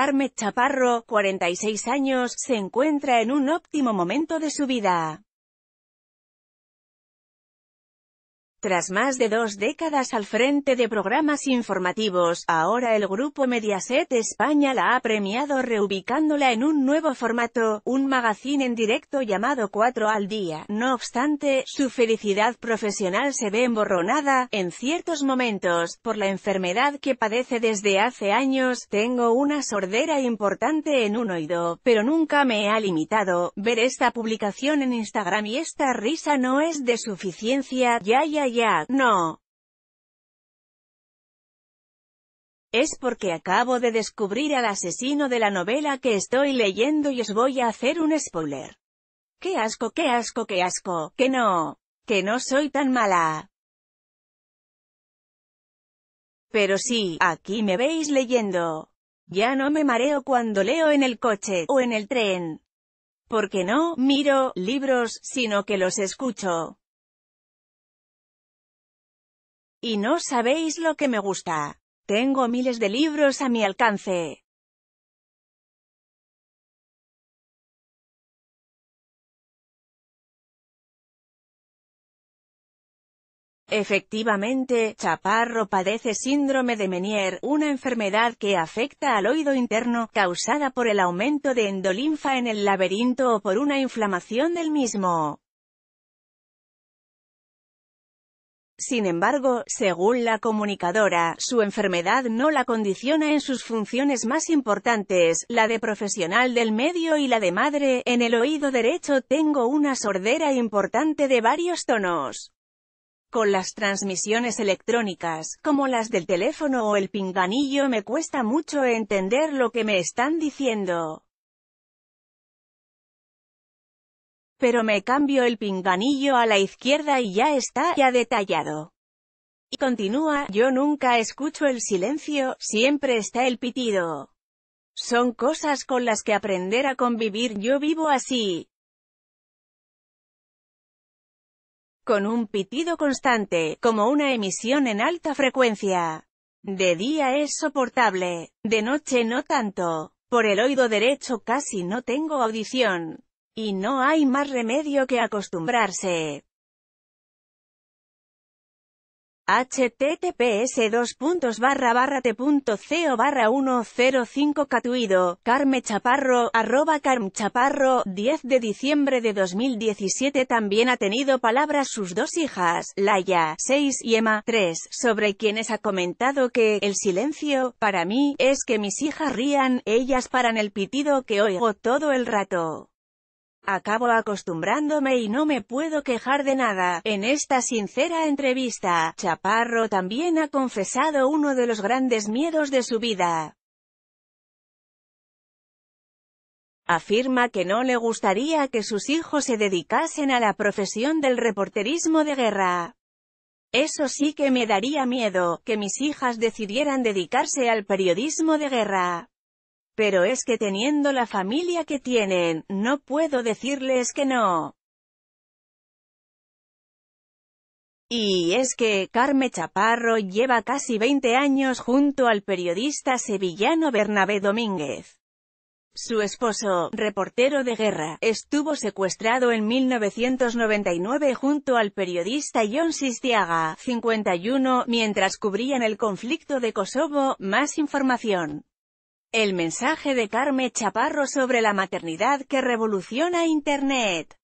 Carmen Chaparro, 46 años, se encuentra en un óptimo momento de su vida. Tras más de dos décadas al frente de programas informativos, ahora el grupo Mediaset España la ha premiado reubicándola en un nuevo formato, un magazine en directo llamado Cuatro al día. No obstante, su felicidad profesional se ve emborronada, en ciertos momentos, por la enfermedad que padece desde hace años. Tengo una sordera importante en un oído, pero nunca me ha limitado. Ver esta publicación en Instagram y esta risa no es de suficiencia, ya ya ya, no. Es porque acabo de descubrir al asesino de la novela que estoy leyendo y os voy a hacer un spoiler. ¡Qué asco, qué asco, qué asco! ¡Que no! ¡Que no soy tan mala! Pero sí, aquí me veis leyendo. Ya no me mareo cuando leo en el coche, o en el tren. Porque no, miro, libros, sino que los escucho. Y no sabéis lo que me gusta. Tengo miles de libros a mi alcance. Efectivamente, Chaparro padece síndrome de Menier, una enfermedad que afecta al oído interno, causada por el aumento de endolinfa en el laberinto o por una inflamación del mismo. Sin embargo, según la comunicadora, su enfermedad no la condiciona en sus funciones más importantes, la de profesional del medio y la de madre. En el oído derecho tengo una sordera importante de varios tonos. Con las transmisiones electrónicas, como las del teléfono o el pinganillo me cuesta mucho entender lo que me están diciendo. Pero me cambio el pinganillo a la izquierda y ya está, ya detallado. Y continúa, yo nunca escucho el silencio, siempre está el pitido. Son cosas con las que aprender a convivir, yo vivo así. Con un pitido constante, como una emisión en alta frecuencia. De día es soportable, de noche no tanto. Por el oído derecho casi no tengo audición. Y no hay más remedio que acostumbrarse. https 2 barra barra t.co barra 105 Catuido, Carme Chaparro, arroba Carm Chaparro, 10 de diciembre de 2017 también ha tenido palabras sus dos hijas, Laia, 6 y Emma, 3, sobre quienes ha comentado que, el silencio, para mí, es que mis hijas rían, ellas paran el pitido que oigo todo el rato. Acabo acostumbrándome y no me puedo quejar de nada. En esta sincera entrevista, Chaparro también ha confesado uno de los grandes miedos de su vida. Afirma que no le gustaría que sus hijos se dedicasen a la profesión del reporterismo de guerra. Eso sí que me daría miedo, que mis hijas decidieran dedicarse al periodismo de guerra. Pero es que teniendo la familia que tienen, no puedo decirles que no. Y es que, Carme Chaparro lleva casi 20 años junto al periodista sevillano Bernabé Domínguez. Su esposo, reportero de guerra, estuvo secuestrado en 1999 junto al periodista John Sistiaga, 51, mientras cubrían el conflicto de Kosovo. Más información. El mensaje de Carmen Chaparro sobre la maternidad que revoluciona Internet.